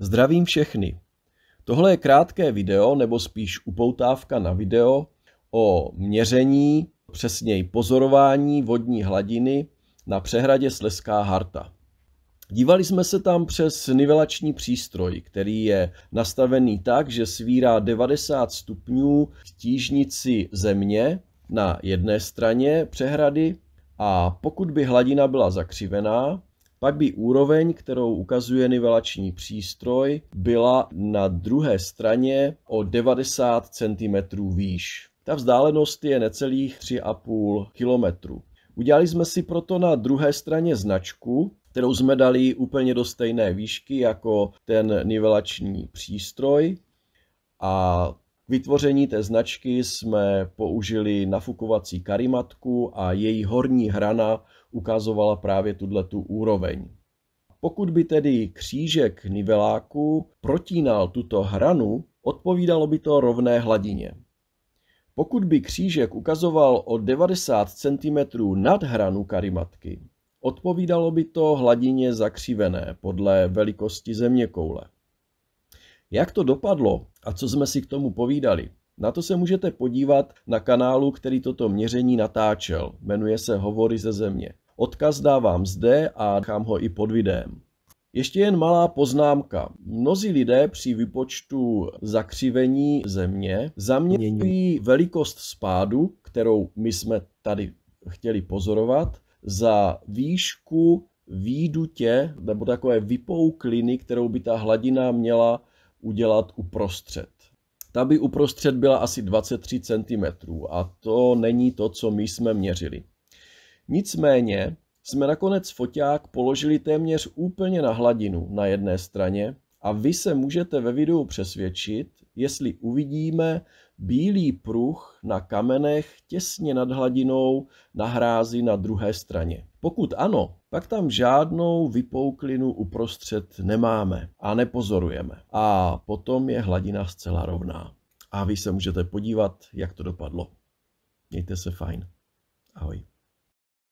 Zdravím všechny. Tohle je krátké video, nebo spíš upoutávka na video o měření, přesněji pozorování vodní hladiny na přehradě Sleská Harta. Dívali jsme se tam přes nivelační přístroj, který je nastavený tak, že svírá 90 stupňů v tížnici země na jedné straně přehrady a pokud by hladina byla zakřivená, pak by úroveň, kterou ukazuje nivelační přístroj, byla na druhé straně o 90 cm výš. Ta vzdálenost je necelých 3,5 km. Udělali jsme si proto na druhé straně značku, kterou jsme dali úplně do stejné výšky jako ten nivelační přístroj a k vytvoření té značky jsme použili nafukovací karimatku a její horní hrana ukazovala právě tu úroveň. Pokud by tedy křížek niveláku protínal tuto hranu, odpovídalo by to rovné hladině. Pokud by křížek ukazoval o 90 cm nad hranu karimatky, odpovídalo by to hladině zakřivené podle velikosti zeměkoule. Jak to dopadlo a co jsme si k tomu povídali? Na to se můžete podívat na kanálu, který toto měření natáčel. Jmenuje se Hovory ze země. Odkaz dávám zde a dám ho i pod videem. Ještě jen malá poznámka. Mnozí lidé při vypočtu zakřivení země zaměňují velikost spádu, kterou my jsme tady chtěli pozorovat, za výšku výdutě nebo takové vypoukliny, kterou by ta hladina měla udělat uprostřed. Ta by uprostřed byla asi 23 cm a to není to, co my jsme měřili. Nicméně jsme nakonec foťák položili téměř úplně na hladinu na jedné straně a vy se můžete ve videu přesvědčit, jestli uvidíme bílý pruh na kamenech těsně nad hladinou na hrázi na druhé straně. Pokud ano, pak tam žádnou vypouklinu uprostřed nemáme a nepozorujeme. A potom je hladina zcela rovná. A vy se můžete podívat, jak to dopadlo. Mějte se fajn. Ahoj.